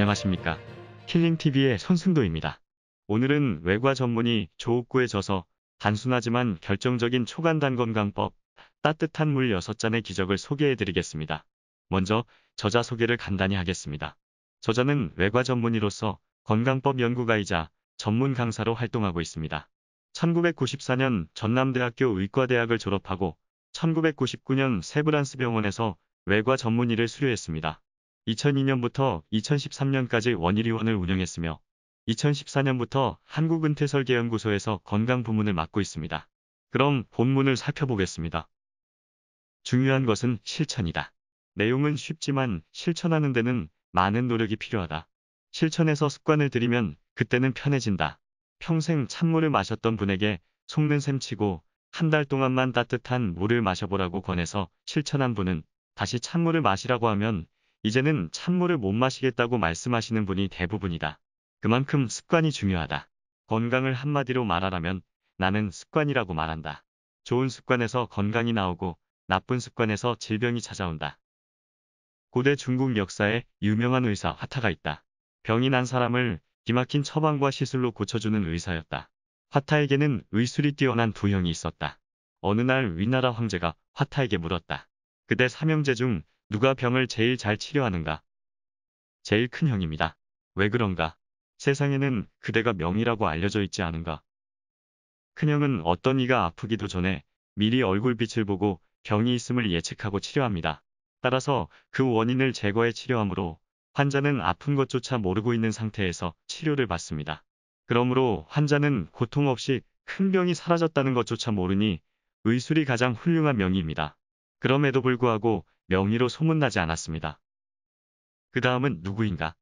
안녕하십니까. 힐링TV의 손승도입니다 오늘은 외과 전문의 조옥구에 져서 단순하지만 결정적인 초간단 건강법 따뜻한 물 6잔의 기적을 소개해드리겠습니다. 먼저 저자 소개를 간단히 하겠습니다. 저자는 외과 전문의로서 건강법 연구가이자 전문 강사로 활동하고 있습니다. 1994년 전남대학교 의과대학을 졸업하고 1999년 세브란스 병원에서 외과 전문의를 수료했습니다. 2002년부터 2013년까지 원일위원을 운영했으며 2014년부터 한국은퇴설계연구소에서 건강 부문을 맡고 있습니다. 그럼 본문을 살펴보겠습니다. 중요한 것은 실천이다. 내용은 쉽지만 실천하는 데는 많은 노력이 필요하다. 실천에서 습관을 들이면 그때는 편해진다. 평생 찬물을 마셨던 분에게 속는 셈 치고 한 달 동안만 따뜻한 물을 마셔보라고 권해서 실천한 분은 다시 찬물을 마시라고 하면 이제는 찬물을 못 마시겠다고 말씀하시는 분이 대부분이다. 그만큼 습관이 중요하다. 건강을 한마디로 말하라면 나는 습관이라고 말한다. 좋은 습관에서 건강이 나오고 나쁜 습관에서 질병이 찾아온다. 고대 중국 역사에 유명한 의사 화타가 있다. 병이 난 사람을 기막힌 처방과 시술로 고쳐주는 의사였다. 화타에게는 의술이 뛰어난 두 형이 있었다. 어느 날 위나라 황제가 화타에게 물었다. 그대 삼형제 중 누가 병을 제일 잘 치료하는가? 제일 큰 형입니다. 왜 그런가? 세상에는 그대가 명이라고 알려져 있지 않은가? 큰 형은 어떤 이가 아프기도 전에 미리 얼굴빛을 보고 병이 있음을 예측하고 치료합니다. 따라서 그 원인을 제거해 치료하므로 환자는 아픈 것조차 모르고 있는 상태에서 치료를 받습니다. 그러므로 환자는 고통 없이 큰 병이 사라졌다는 것조차 모르니 의술이 가장 훌륭한 명의입니다. 그럼에도 불구하고 명의로 소문나지 않았습니다. 그 다음은 누구인가?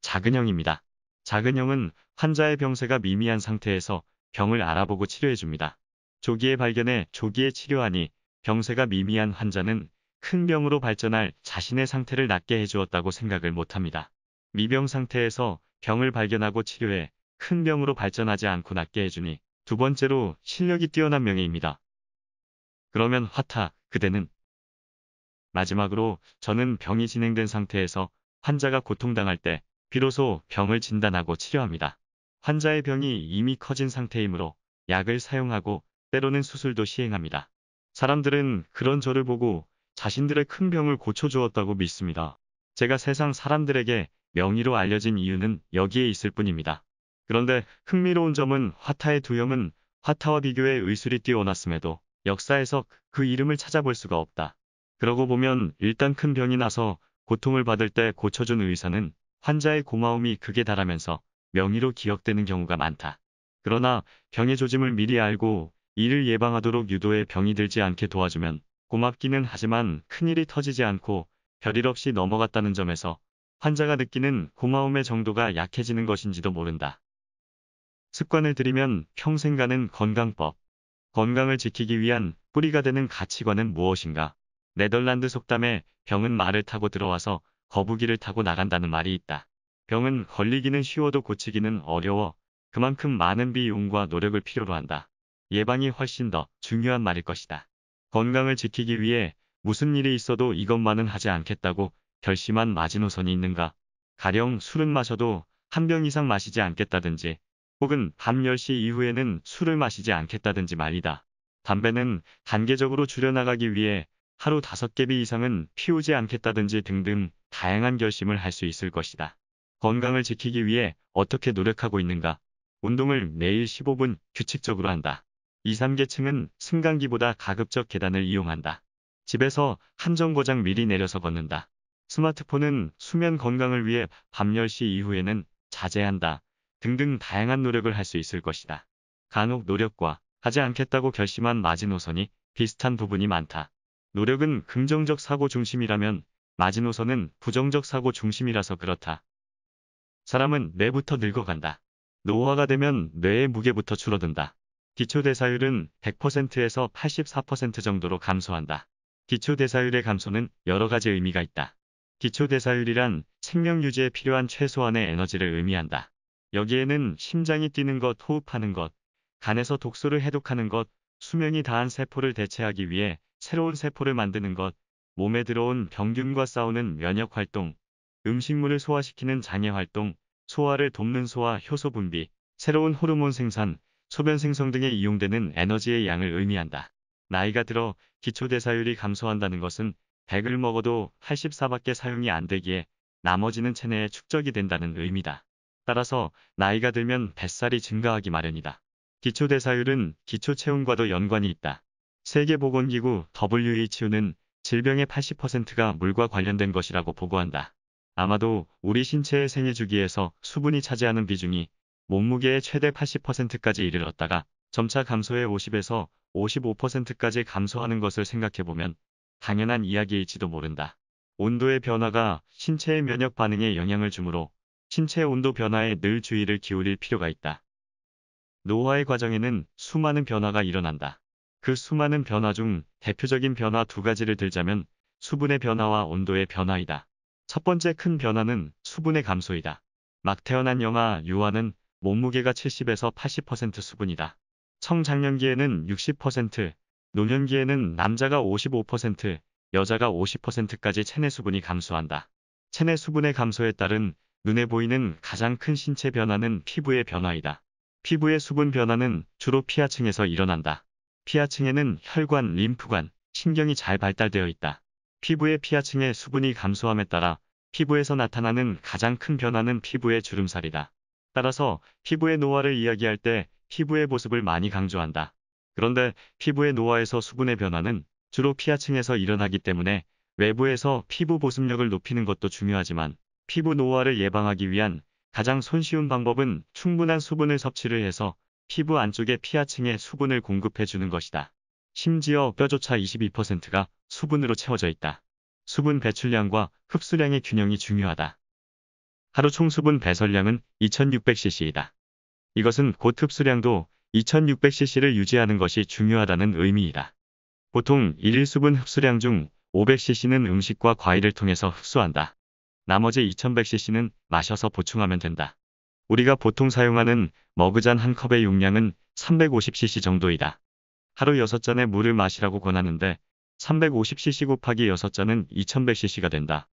작은형입니다. 작은형은 환자의 병세가 미미한 상태에서 병을 알아보고 치료해줍니다. 조기에 발견해 조기에 치료하니 병세가 미미한 환자는 큰 병으로 발전할 자신의 상태를 낫게 해주었다고 생각을 못합니다. 미병 상태에서 병을 발견하고 치료해 큰 병으로 발전하지 않고 낫게 해주니 두 번째로 실력이 뛰어난 명예입니다. 그러면 화타, 그대는 마지막으로 저는 병이 진행된 상태에서 환자가 고통당할 때 비로소 병을 진단하고 치료합니다. 환자의 병이 이미 커진 상태이므로 약을 사용하고 때로는 수술도 시행합니다. 사람들은 그런 저를 보고 자신들의 큰 병을 고쳐주었다고 믿습니다. 제가 세상 사람들에게 명의로 알려진 이유는 여기에 있을 뿐입니다. 그런데 흥미로운 점은 화타의 두 형은 화타와 비교해 의술이 뛰어났음에도 역사에서 그 이름을 찾아볼 수가 없다. 그러고 보면 일단 큰 병이 나서 고통을 받을 때 고쳐준 의사는 환자의 고마움이 극에 달하면서 명의로 기억되는 경우가 많다. 그러나 병의 조짐을 미리 알고 이를 예방하도록 유도해 병이 들지 않게 도와주면 고맙기는 하지만 큰일이 터지지 않고 별일 없이 넘어갔다는 점에서 환자가 느끼는 고마움의 정도가 약해지는 것인지도 모른다. 습관을 들이면 평생 가는 건강법. 건강을 지키기 위한 뿌리가 되는 가치관은 무엇인가? 네덜란드 속담에 병은 말을 타고 들어와서 거북이를 타고 나간다는 말이 있다. 병은 걸리기는 쉬워도 고치기는 어려워 그만큼 많은 비용과 노력을 필요로 한다. 예방이 훨씬 더 중요한 말일 것이다. 건강을 지키기 위해 무슨 일이 있어도 이것만은 하지 않겠다고 결심한 마지노선이 있는가? 가령 술은 마셔도 한 병 이상 마시지 않겠다든지 혹은 밤 10시 이후에는 술을 마시지 않겠다든지 말이다. 담배는 단계적으로 줄여나가기 위해 하루 5개비 이상은 피우지 않겠다든지 등등 다양한 결심을 할 수 있을 것이다. 건강을 지키기 위해 어떻게 노력하고 있는가? 운동을 매일 15분 규칙적으로 한다. 2, 3계층은 승강기보다 가급적 계단을 이용한다. 집에서 한정거장 미리 내려서 걷는다. 스마트폰은 수면 건강을 위해 밤 10시 이후에는 자제한다. 등등 다양한 노력을 할 수 있을 것이다. 간혹 노력과 하지 않겠다고 결심한 마지노선이 비슷한 부분이 많다. 노력은 긍정적 사고 중심이라면 마지노선은 부정적 사고 중심이라서 그렇다. 사람은 뇌부터 늙어간다. 노화가 되면 뇌의 무게부터 줄어든다. 기초대사율은 100%에서 84% 정도로 감소한다. 기초대사율의 감소는 여러 가지 의미가 있다. 기초대사율이란 생명 유지에 필요한 최소한의 에너지를 의미한다. 여기에는 심장이 뛰는 것, 호흡하는 것, 간에서 독소를 해독하는 것, 수명이 다한 세포를 대체하기 위해 새로운 세포를 만드는 것, 몸에 들어온 병균과 싸우는 면역 활동, 음식물을 소화시키는 장애 활동, 소화를 돕는 소화 효소 분비, 새로운 호르몬 생산, 소변 생성 등에 이용되는 에너지의 양을 의미한다. 나이가 들어 기초대사율이 감소한다는 것은 100을 먹어도 84밖에 사용이 안 되기에 나머지는 체내에 축적이 된다는 의미다. 따라서 나이가 들면 뱃살이 증가하기 마련이다. 기초대사율은 기초체온과도 연관이 있다. 세계보건기구 WHO는 질병의 80%가 물과 관련된 것이라고 보고한다. 아마도 우리 신체의 생애 주기에서 수분이 차지하는 비중이 몸무게의 최대 80%까지 이르렀다가 점차 감소해 50에서 55%까지 감소하는 것을 생각해보면 당연한 이야기일지도 모른다. 온도의 변화가 신체의 면역 반응에 영향을 주므로 신체 온도 변화에 늘 주의를 기울일 필요가 있다. 노화의 과정에는 수많은 변화가 일어난다. 그 수많은 변화 중 대표적인 변화 두 가지를 들자면 수분의 변화와 온도의 변화이다. 첫 번째 큰 변화는 수분의 감소이다. 막 태어난 영아 유아는 몸무게가 70에서 80% 수분이다. 청장년기에는 60%, 노년기에는 남자가 55%, 여자가 50%까지 체내 수분이 감소한다. 체내 수분의 감소에 따른 눈에 보이는 가장 큰 신체 변화는 피부의 변화이다. 피부의 수분 변화는 주로 피하층에서 일어난다. 피하층에는 혈관, 림프관, 신경이 잘 발달되어 있다. 피부의 피하층의 수분이 감소함에 따라 피부에서 나타나는 가장 큰 변화는 피부의 주름살이다. 따라서 피부의 노화를 이야기할 때 피부의 보습을 많이 강조한다. 그런데 피부의 노화에서 수분의 변화는 주로 피하층에서 일어나기 때문에 외부에서 피부 보습력을 높이는 것도 중요하지만 피부 노화를 예방하기 위한 가장 손쉬운 방법은 충분한 수분을 섭취를 해서 피부 안쪽의 피하층에 수분을 공급해주는 것이다. 심지어 뼈조차 22%가 수분으로 채워져 있다. 수분 배출량과 흡수량의 균형이 중요하다. 하루 총 수분 배설량은 2600cc이다. 이것은 곧 흡수량도 2600cc를 유지하는 것이 중요하다는 의미이다. 보통 1일 수분 흡수량 중 500cc는 음식과 과일을 통해서 흡수한다. 나머지 2100cc는 마셔서 보충하면 된다. 우리가 보통 사용하는 머그잔 한 컵의 용량은 350cc 정도이다. 하루 6잔의 물을 마시라고 권하는데 350cc 곱하기 6잔은 2100cc가 된다.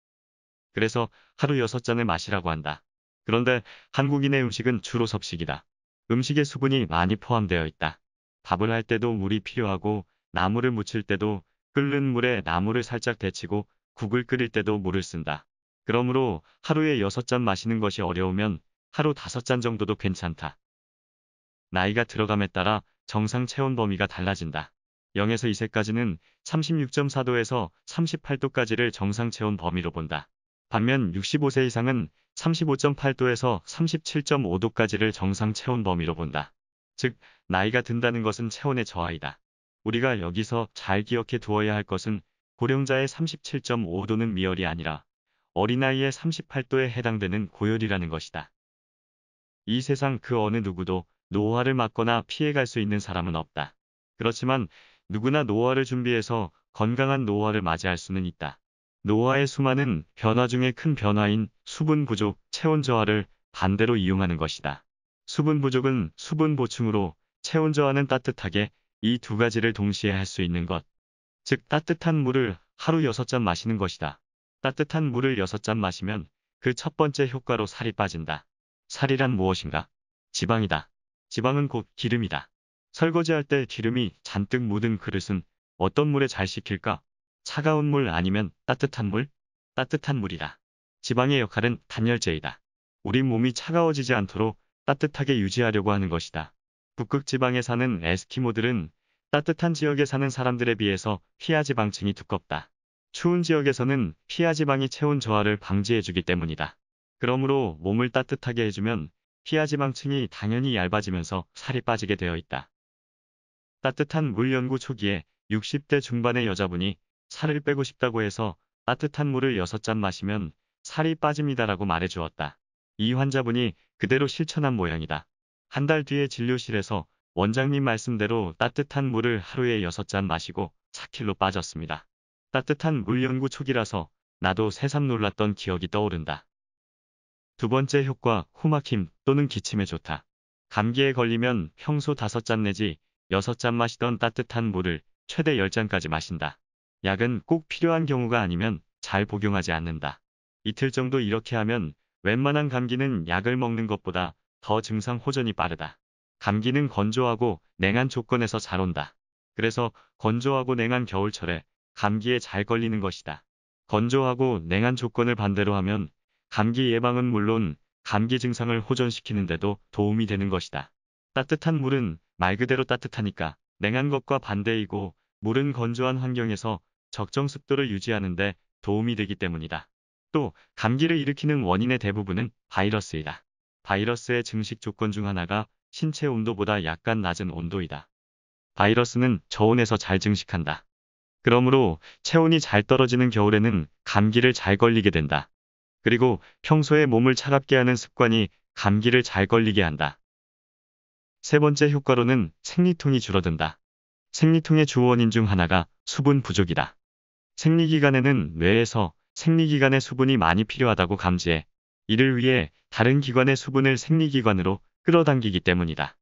그래서 하루 6잔을 마시라고 한다. 그런데 한국인의 음식은 주로 섭식이다. 음식에 수분이 많이 포함되어 있다. 밥을 할 때도 물이 필요하고 나물을 무칠 때도 끓는 물에 나물을 살짝 데치고 국을 끓일 때도 물을 쓴다. 그러므로 하루에 6잔 마시는 것이 어려우면 하루 5잔 정도도 괜찮다. 나이가 들어감에 따라 정상 체온 범위가 달라진다. 0에서 2세까지는 36.4도에서 38도까지를 정상 체온 범위로 본다. 반면 65세 이상은 35.8도에서 37.5도까지를 정상 체온 범위로 본다. 즉, 나이가 든다는 것은 체온의 저하이다. 우리가 여기서 잘 기억해 두어야 할 것은 고령자의 37.5도는 미열이 아니라 어린아이의 38도에 해당되는 고열이라는 것이다. 이 세상 그 어느 누구도 노화를 막거나 피해갈 수 있는 사람은 없다. 그렇지만 누구나 노화를 준비해서 건강한 노화를 맞이할 수는 있다. 노화의 수많은 변화 중에 큰 변화인 수분 부족, 체온 저하를 반대로 이용하는 것이다. 수분 부족은 수분 보충으로 체온 저하는 따뜻하게 이 두 가지를 동시에 할 수 있는 것. 즉 따뜻한 물을 하루 6잔 마시는 것이다. 따뜻한 물을 6잔 마시면 그 첫 번째 효과로 살이 빠진다. 살이란 무엇인가? 지방이다. 지방은 곧 기름이다. 설거지할 때 기름이 잔뜩 묻은 그릇은 어떤 물에 잘 식힐까? 차가운 물 아니면 따뜻한 물? 따뜻한 물이다. 지방의 역할은 단열재이다. 우리 몸이 차가워지지 않도록 따뜻하게 유지하려고 하는 것이다. 북극 지방에 사는 에스키모들은 따뜻한 지역에 사는 사람들에 비해서 피하 지방층이 두껍다. 추운 지역에서는 피하 지방이 체온 저하를 방지해주기 때문이다. 그러므로 몸을 따뜻하게 해주면 피하지방층이 당연히 얇아지면서 살이 빠지게 되어 있다. 따뜻한 물 연구 초기에 60대 중반의 여자분이 살을 빼고 싶다고 해서 따뜻한 물을 6잔 마시면 살이 빠집니다라고 말해주었다. 이 환자분이 그대로 실천한 모양이다. 한 달 뒤에 진료실에서 원장님 말씀대로 따뜻한 물을 하루에 6잔 마시고 4킬로 빠졌습니다. 따뜻한 물 연구 초기라서 나도 새삼 놀랐던 기억이 떠오른다. 두 번째 효과, 후막힘 또는 기침에 좋다. 감기에 걸리면 평소 5잔 내지 6잔 마시던 따뜻한 물을 최대 10잔까지 마신다. 약은 꼭 필요한 경우가 아니면 잘 복용하지 않는다. 이틀 정도 이렇게 하면 웬만한 감기는 약을 먹는 것보다 더 증상 호전이 빠르다. 감기는 건조하고 냉한 조건에서 잘 온다. 그래서 건조하고 냉한 겨울철에 감기에 잘 걸리는 것이다. 건조하고 냉한 조건을 반대로 하면 감기 예방은 물론 감기 증상을 호전시키는데도 도움이 되는 것이다. 따뜻한 물은 말 그대로 따뜻하니까 냉한 것과 반대이고 물은 건조한 환경에서 적정 습도를 유지하는데 도움이 되기 때문이다. 또 감기를 일으키는 원인의 대부분은 바이러스이다. 바이러스의 증식 조건 중 하나가 신체 온도보다 약간 낮은 온도이다. 바이러스는 저온에서 잘 증식한다. 그러므로 체온이 잘 떨어지는 겨울에는 감기를 잘 걸리게 된다. 그리고 평소에 몸을 차갑게 하는 습관이 감기를 잘 걸리게 한다. 세 번째 효과로는 생리통이 줄어든다. 생리통의 주원인 중 하나가 수분 부족이다. 생리기간에는 뇌에서 생리기관의 수분이 많이 필요하다고 감지해 이를 위해 다른 기관의 수분을 생리기관으로 끌어당기기 때문이다.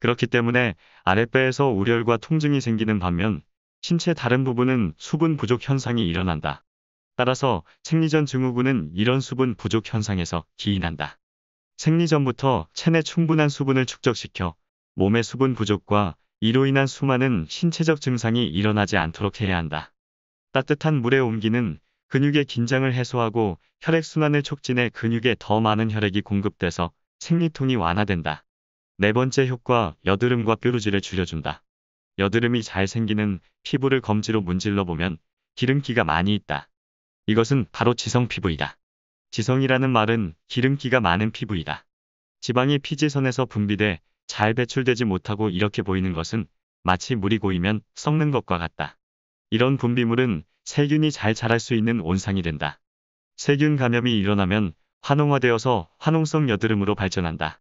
그렇기 때문에 아랫배에서 우열과 통증이 생기는 반면 신체 다른 부분은 수분 부족 현상이 일어난다. 따라서 생리전 증후군은 이런 수분 부족 현상에서 기인한다. 생리전부터 체내 충분한 수분을 축적시켜 몸의 수분 부족과 이로 인한 수많은 신체적 증상이 일어나지 않도록 해야 한다. 따뜻한 물의온기는 근육의 긴장을 해소하고 혈액순환을 촉진해 근육에 더 많은 혈액이 공급돼서 생리통이 완화된다. 네 번째 효과, 여드름과 뾰루지를 줄여준다. 여드름이 잘 생기는 피부를 검지로 문질러보면 기름기가 많이 있다. 이것은 바로 지성 피부이다. 지성이라는 말은 기름기가 많은 피부이다. 지방이 피지선에서 분비돼 잘 배출되지 못하고 이렇게 보이는 것은 마치 물이 고이면 썩는 것과 같다. 이런 분비물은 세균이 잘 자랄 수 있는 온상이 된다. 세균 감염이 일어나면 환농화되어서 환농성 여드름으로 발전한다.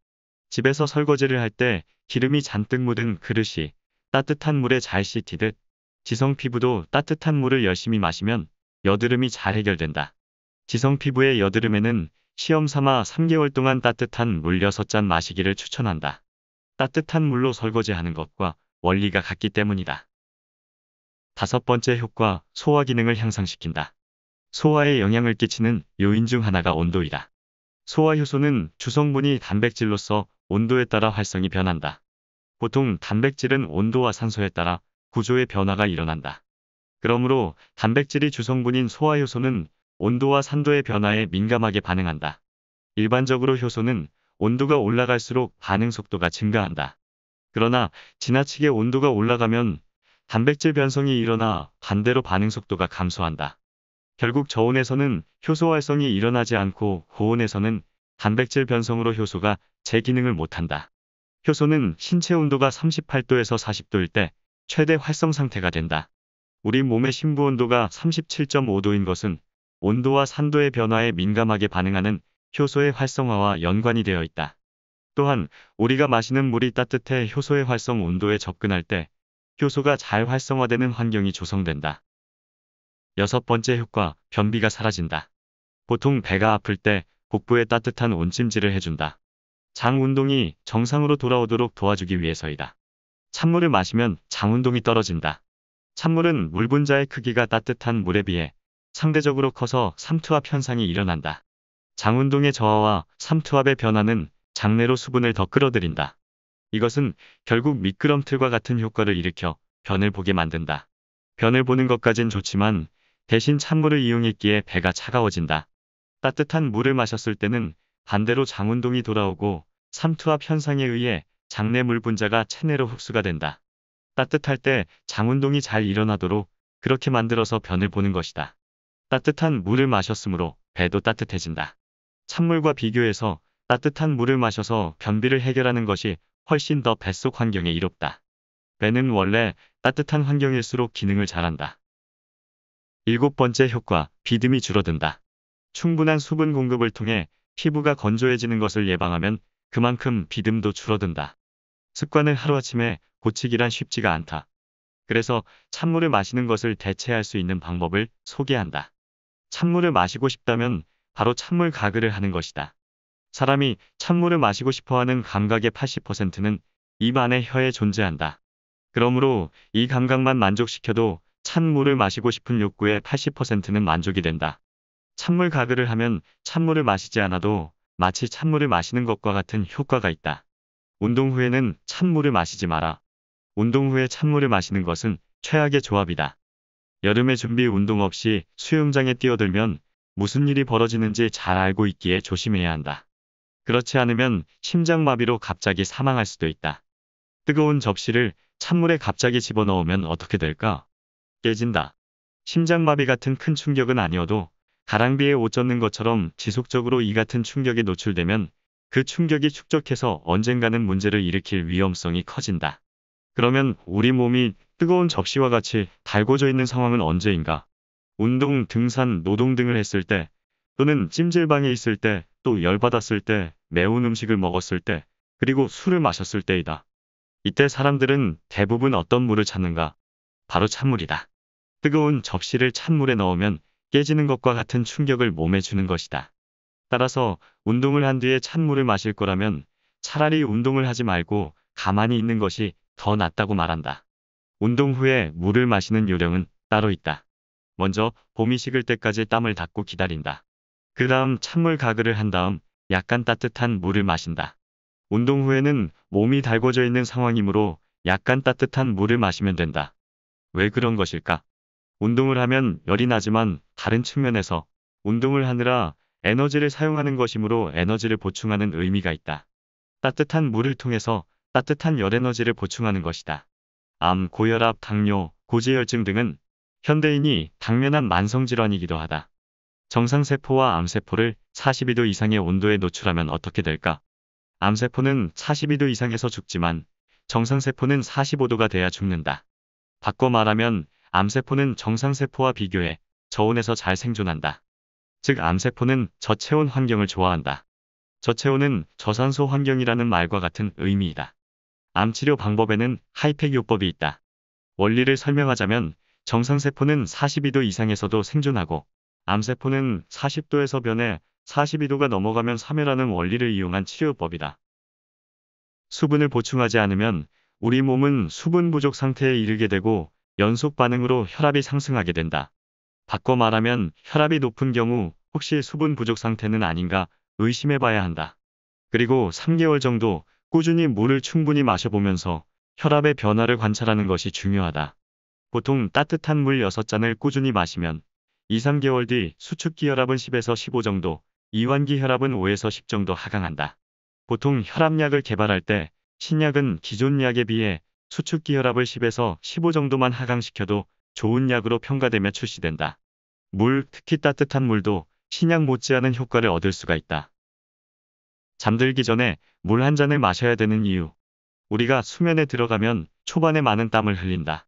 집에서 설거지를 할 때 기름이 잔뜩 묻은 그릇이 따뜻한 물에 잘 씻히듯 지성 피부도 따뜻한 물을 열심히 마시면 여드름이 잘 해결된다. 지성 피부의 여드름에는 시험 삼아 3개월 동안 따뜻한 물 6잔 마시기를 추천한다. 따뜻한 물로 설거지하는 것과 원리가 같기 때문이다. 다섯 번째 효과, 소화 기능을 향상시킨다. 소화에 영향을 끼치는 요인 중 하나가 온도이다. 소화 효소는 주성분이 단백질로서 온도에 따라 활성이 변한다. 보통 단백질은 온도와 산소에 따라 구조의 변화가 일어난다. 그러므로 단백질이 주성분인 소화효소는 온도와 산도의 변화에 민감하게 반응한다. 일반적으로 효소는 온도가 올라갈수록 반응 속도가 증가한다. 그러나 지나치게 온도가 올라가면 단백질 변성이 일어나 반대로 반응 속도가 감소한다. 결국 저온에서는 효소 활성이 일어나지 않고 고온에서는 단백질 변성으로 효소가 제 기능을 못한다. 효소는 신체 온도가 38도에서 40도일 때 최대 활성 상태가 된다. 우리 몸의 심부 온도가 37.5도인 것은 온도와 산도의 변화에 민감하게 반응하는 효소의 활성화와 연관이 되어 있다. 또한 우리가 마시는 물이 따뜻해 효소의 활성 온도에 접근할 때 효소가 잘 활성화되는 환경이 조성된다. 여섯 번째 효과, 변비가 사라진다. 보통 배가 아플 때 복부에 따뜻한 온찜질을 해준다. 장 운동이 정상으로 돌아오도록 도와주기 위해서이다. 찬물을 마시면 장 운동이 떨어진다. 찬물은 물 분자의 크기가 따뜻한 물에 비해 상대적으로 커서 삼투압 현상이 일어난다. 장운동의 저하와 삼투압의 변화는 장내로 수분을 더 끌어들인다. 이것은 결국 미끄럼틀과 같은 효과를 일으켜 변을 보게 만든다. 변을 보는 것까진 좋지만 대신 찬물을 이용했기에 배가 차가워진다. 따뜻한 물을 마셨을 때는 반대로 장운동이 돌아오고 삼투압 현상에 의해 장내 물 분자가 체내로 흡수가 된다. 따뜻할 때 장운동이 잘 일어나도록 그렇게 만들어서 변을 보는 것이다. 따뜻한 물을 마셨으므로 배도 따뜻해진다. 찬물과 비교해서 따뜻한 물을 마셔서 변비를 해결하는 것이 훨씬 더 뱃속 환경에 이롭다. 배는 원래 따뜻한 환경일수록 기능을 잘한다. 일곱 번째 효과, 비듬이 줄어든다. 충분한 수분 공급을 통해 피부가 건조해지는 것을 예방하면 그만큼 비듬도 줄어든다. 습관을 하루아침에 고치기란 쉽지가 않다. 그래서 찬물을 마시는 것을 대체할 수 있는 방법을 소개한다. 찬물을 마시고 싶다면 바로 찬물 가글을 하는 것이다. 사람이 찬물을 마시고 싶어하는 감각의 80%는 입 안의 혀에 존재한다. 그러므로 이 감각만 만족시켜도 찬물을 마시고 싶은 욕구의 80%는 만족이 된다. 찬물 가글을 하면 찬물을 마시지 않아도 마치 찬물을 마시는 것과 같은 효과가 있다. 운동 후에는 찬물을 마시지 마라. 운동 후에 찬물을 마시는 것은 최악의 조합이다. 여름에 준비 운동 없이 수영장에 뛰어들면 무슨 일이 벌어지는지 잘 알고 있기에 조심해야 한다. 그렇지 않으면 심장마비로 갑자기 사망할 수도 있다. 뜨거운 접시를 찬물에 갑자기 집어넣으면 어떻게 될까? 깨진다. 심장마비 같은 큰 충격은 아니어도 가랑비에 옷 젖는 것처럼 지속적으로 이 같은 충격에 노출되면 그 충격이 축적해서 언젠가는 문제를 일으킬 위험성이 커진다. 그러면 우리 몸이 뜨거운 접시와 같이 달궈져 있는 상황은 언제인가? 운동, 등산, 노동 등을 했을 때 또는 찜질방에 있을 때또 열받았을 때 매운 음식을 먹었을 때 그리고 술을 마셨을 때이다. 이때 사람들은 대부분 어떤 물을 찾는가? 바로 찬물이다. 뜨거운 접시를 찬물에 넣으면 깨지는 것과 같은 충격을 몸에 주는 것이다. 따라서 운동을 한 뒤에 찬물을 마실 거라면 차라리 운동을 하지 말고 가만히 있는 것이 더 낫다고 말한다. 운동 후에 물을 마시는 요령은 따로 있다. 먼저 봄이 식을 때까지 땀을 닦고 기다린다. 그 다음 찬물 가글을 한 다음 약간 따뜻한 물을 마신다. 운동 후에는 몸이 달궈져 있는 상황이므로 약간 따뜻한 물을 마시면 된다. 왜 그런 것일까? 운동을 하면 열이 나지만 다른 측면에서 운동을 하느라 에너지를 사용하는 것이므로 에너지를 보충하는 의미가 있다. 따뜻한 물을 통해서 따뜻한 열에너지를 보충하는 것이다. 암, 고혈압, 당뇨, 고지혈증 등은 현대인이 당면한 만성질환이기도 하다. 정상세포와 암세포를 42도 이상의 온도에 노출하면 어떻게 될까? 암세포는 42도 이상에서 죽지만 정상세포는 45도가 돼야 죽는다. 바꿔 말하면 암세포는 정상세포와 비교해 저온에서 잘 생존한다. 즉 암세포는 저체온 환경을 좋아한다. 저체온은 저산소 환경이라는 말과 같은 의미이다. 암 치료 방법에는 하이팩 요법이 있다. 원리를 설명하자면 정상세포는 42도 이상에서도 생존하고 암세포는 40도에서 변해 42도가 넘어가면 사멸하는 원리를 이용한 치료법이다. 수분을 보충하지 않으면 우리 몸은 수분 부족 상태에 이르게 되고 연속 반응으로 혈압이 상승하게 된다. 바꿔 말하면 혈압이 높은 경우 혹시 수분 부족 상태는 아닌가 의심해 봐야 한다. 그리고 3개월 정도 꾸준히 물을 충분히 마셔보면서 혈압의 변화를 관찰하는 것이 중요하다. 보통 따뜻한 물 6잔을 꾸준히 마시면 2, 3개월 뒤 수축기 혈압은 10에서 15 정도, 이완기 혈압은 5에서 10 정도 하강한다. 보통 혈압약을 개발할 때 신약은 기존 약에 비해 수축기 혈압을 10에서 15 정도만 하강시켜도 좋은 약으로 평가되며 출시된다. 물, 특히 따뜻한 물도 신약 못지않은 효과를 얻을 수가 있다. 잠들기 전에 물 한 잔을 마셔야 되는 이유. 우리가 수면에 들어가면 초반에 많은 땀을 흘린다.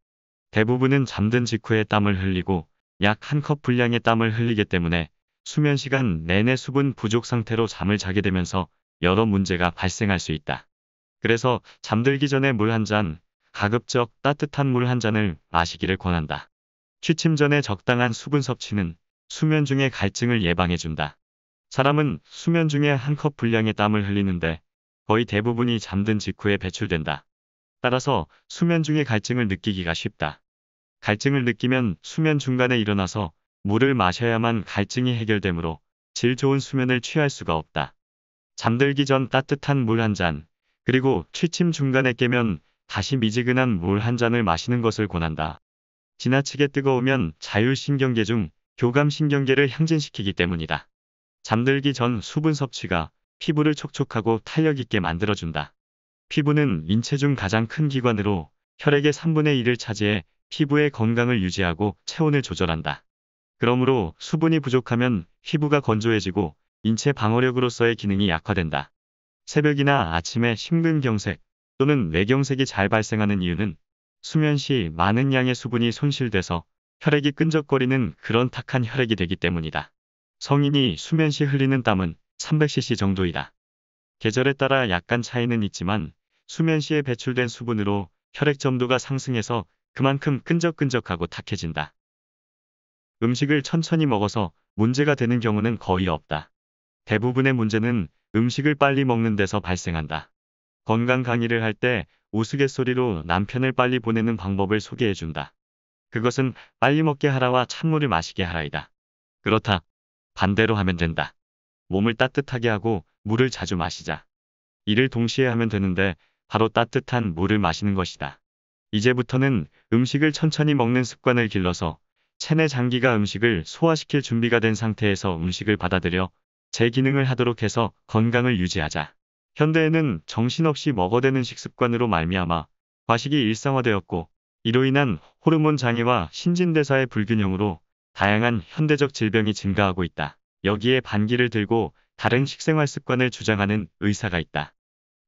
대부분은 잠든 직후에 땀을 흘리고 약 한 컵 분량의 땀을 흘리기 때문에 수면 시간 내내 수분 부족 상태로 잠을 자게 되면서 여러 문제가 발생할 수 있다. 그래서 잠들기 전에 물 한 잔, 가급적 따뜻한 물 한 잔을 마시기를 권한다. 취침 전에 적당한 수분 섭취는 수면 중에 갈증을 예방해준다. 사람은 수면 중에 한 컵 분량의 땀을 흘리는데 거의 대부분이 잠든 직후에 배출된다. 따라서 수면 중에 갈증을 느끼기가 쉽다. 갈증을 느끼면 수면 중간에 일어나서 물을 마셔야만 갈증이 해결되므로 질 좋은 수면을 취할 수가 없다. 잠들기 전 따뜻한 물 한 잔, 그리고 취침 중간에 깨면 다시 미지근한 물 한 잔을 마시는 것을 권한다. 지나치게 뜨거우면 자율신경계 중 교감신경계를 향진시키기 때문이다. 잠들기 전 수분 섭취가 피부를 촉촉하고 탄력 있게 만들어준다. 피부는 인체 중 가장 큰 기관으로 혈액의 3분의 1을 차지해 피부의 건강을 유지하고 체온을 조절한다. 그러므로 수분이 부족하면 피부가 건조해지고 인체 방어력으로서의 기능이 약화된다. 새벽이나 아침에 심근경색 또는 뇌경색이 잘 발생하는 이유는 수면 시 많은 양의 수분이 손실돼서 혈액이 끈적거리는 그런 탁한 혈액이 되기 때문이다. 성인이 수면시 흘리는 땀은 300cc 정도이다. 계절에 따라 약간 차이는 있지만 수면시에 배출된 수분으로 혈액 점도가 상승해서 그만큼 끈적끈적하고 탁해진다. 음식을 천천히 먹어서 문제가 되는 경우는 거의 없다. 대부분의 문제는 음식을 빨리 먹는 데서 발생한다. 건강 강의를 할 때 우스갯소리로 남편을 빨리 보내는 방법을 소개해준다. 그것은 빨리 먹게 하라와 찬물을 마시게 하라이다. 그렇다. 반대로 하면 된다. 몸을 따뜻하게 하고 물을 자주 마시자. 이를 동시에 하면 되는데 바로 따뜻한 물을 마시는 것이다. 이제부터는 음식을 천천히 먹는 습관을 길러서 체내 장기가 음식을 소화시킬 준비가 된 상태에서 음식을 받아들여 제기능을 하도록 해서 건강을 유지하자. 현대에는 정신없이 먹어대는 식습관으로 말미암아 과식이 일상화되었고 이로 인한 호르몬 장애와 신진대사의 불균형으로 다양한 현대적 질병이 증가하고 있다. 여기에 반기를 들고 다른 식생활 습관을 주장하는 의사가 있다.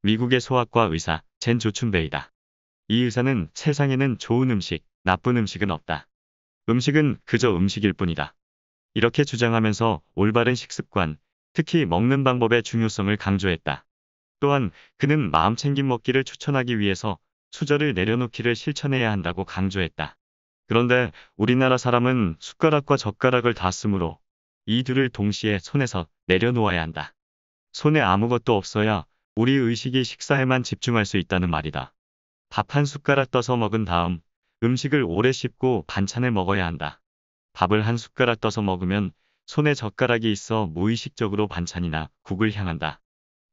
미국의 소아과 의사 젠 조춘베이다. 이 의사는 세상에는 좋은 음식, 나쁜 음식은 없다. 음식은 그저 음식일 뿐이다. 이렇게 주장하면서 올바른 식습관, 특히 먹는 방법의 중요성을 강조했다. 또한 그는 마음 챙김 먹기를 추천하기 위해서 수저를 내려놓기를 실천해야 한다고 강조했다. 그런데 우리나라 사람은 숟가락과 젓가락을 다 쓰므로 이 둘을 동시에 손에서 내려놓아야 한다. 손에 아무것도 없어야 우리 의식이 식사에만 집중할 수 있다는 말이다. 밥 한 숟가락 떠서 먹은 다음 음식을 오래 씹고 반찬을 먹어야 한다. 밥을 한 숟가락 떠서 먹으면 손에 젓가락이 있어 무의식적으로 반찬이나 국을 향한다.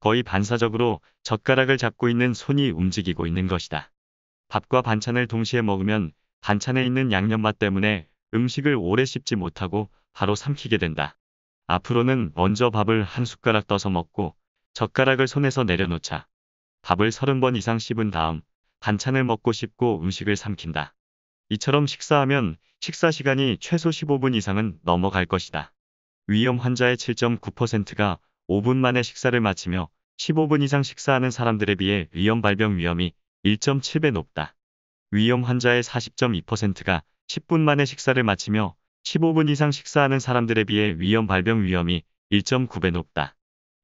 거의 반사적으로 젓가락을 잡고 있는 손이 움직이고 있는 것이다. 밥과 반찬을 동시에 먹으면 반찬에 있는 양념맛 때문에 음식을 오래 씹지 못하고 바로 삼키게 된다. 앞으로는 먼저 밥을 한 숟가락 떠서 먹고 젓가락을 손에서 내려놓자. 밥을 30번 이상 씹은 다음 반찬을 먹고 씹고 음식을 삼킨다. 이처럼 식사하면 식사 시간이 최소 15분 이상은 넘어갈 것이다. 위염 환자의 7.9%가 5분 만에 식사를 마치며 15분 이상 식사하는 사람들에 비해 위염 발병 위험이 1.7배 높다. 위염 환자의 40.2%가 10분 만에 식사를 마치며 15분 이상 식사하는 사람들에 비해 위염 발병 위험이 1.9배 높다.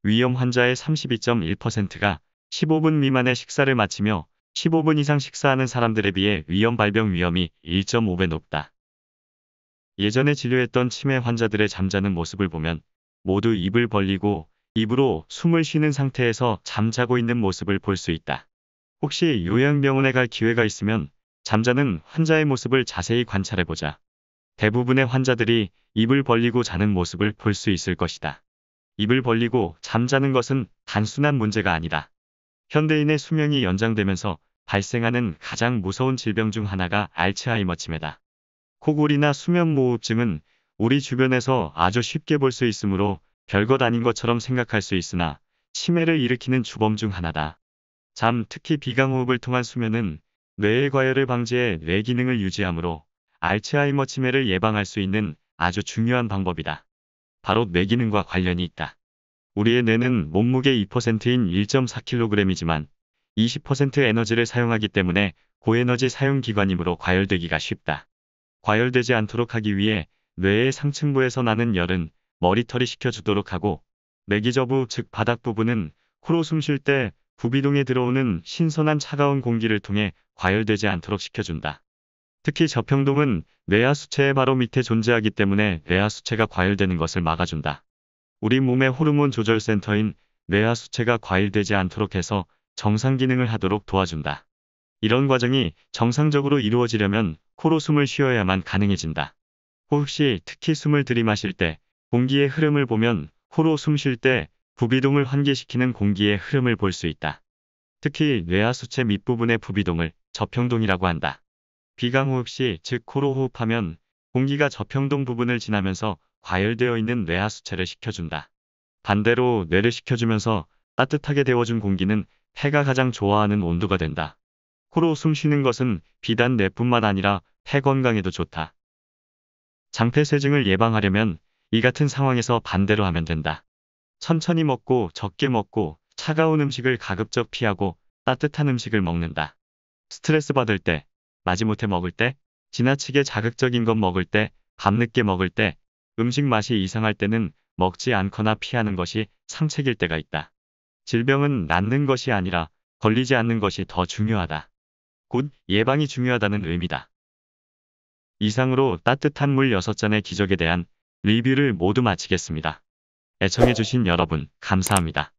위험 환자의 32.1%가 15분 미만의 식사를 마치며 15분 이상 식사하는 사람들에 비해 위염 발병 위험이 1.5배 높다. 예전에 진료했던 치매 환자들의 잠자는 모습을 보면 모두 입을 벌리고 입으로 숨을 쉬는 상태에서 잠자고 있는 모습을 볼 수 있다. 혹시 요양병원에 갈 기회가 있으면 잠자는 환자의 모습을 자세히 관찰해보자. 대부분의 환자들이 입을 벌리고 자는 모습을 볼 수 있을 것이다. 입을 벌리고 잠자는 것은 단순한 문제가 아니다. 현대인의 수명이 연장되면서 발생하는 가장 무서운 질병 중 하나가 알츠하이머침이다. 코골이나 수면모호흡증은 우리 주변에서 아주 쉽게 볼 수 있으므로 별것 아닌 것처럼 생각할 수 있으나 치매를 일으키는 주범 중 하나다. 잠, 특히 비강호흡을 통한 수면은 뇌의 과열을 방지해 뇌 기능을 유지하므로 알츠하이머 치매를 예방할 수 있는 아주 중요한 방법이다. 바로 뇌 기능과 관련이 있다. 우리의 뇌는 몸무게 2%인 1.4kg이지만 20% 에너지를 사용하기 때문에 고에너지 사용 기관이므로 과열되기가 쉽다. 과열되지 않도록 하기 위해 뇌의 상층부에서 나는 열은 머리털이 식혀주도록 하고 매기저부 즉 바닥 부분은 코로 숨쉴때 부비동에 들어오는 신선한 차가운 공기를 통해 과열되지 않도록 시켜준다 특히 저평동은 뇌하 수체의 바로 밑에 존재하기 때문에 뇌하 수체가 과열되는 것을 막아준다. 우리 몸의 호르몬 조절 센터인 뇌하 수체가 과열되지 않도록 해서 정상 기능을 하도록 도와준다. 이런 과정이 정상적으로 이루어지려면 코로 숨을 쉬어야만 가능해진다. 호흡 시 특히 숨을 들이마실 때 공기의 흐름을 보면 코로 숨쉴때 부비동을 환기시키는 공기의 흐름을 볼 수 있다. 특히 뇌하수체 밑부분의 부비동을 저평동이라고 한다. 비강호흡 시, 즉 코로 호흡하면 공기가 저평동 부분을 지나면서 과열되어 있는 뇌하수체를 식혀준다. 반대로 뇌를 식혀주면서 따뜻하게 데워준 공기는 폐가 가장 좋아하는 온도가 된다. 코로 숨쉬는 것은 비단 뇌뿐만 아니라 폐 건강에도 좋다. 장폐쇄증을 예방하려면 이 같은 상황에서 반대로 하면 된다. 천천히 먹고 적게 먹고 차가운 음식을 가급적 피하고 따뜻한 음식을 먹는다. 스트레스 받을 때, 마지못해 먹을 때, 지나치게 자극적인 것 먹을 때, 밤늦게 먹을 때, 음식 맛이 이상할 때는 먹지 않거나 피하는 것이 상책일 때가 있다. 질병은 낫는 것이 아니라 걸리지 않는 것이 더 중요하다. 곧 예방이 중요하다는 의미다. 이상으로 따뜻한 물 6잔의 기적에 대한 리뷰를 모두 마치겠습니다. 애청해주신 여러분, 감사합니다.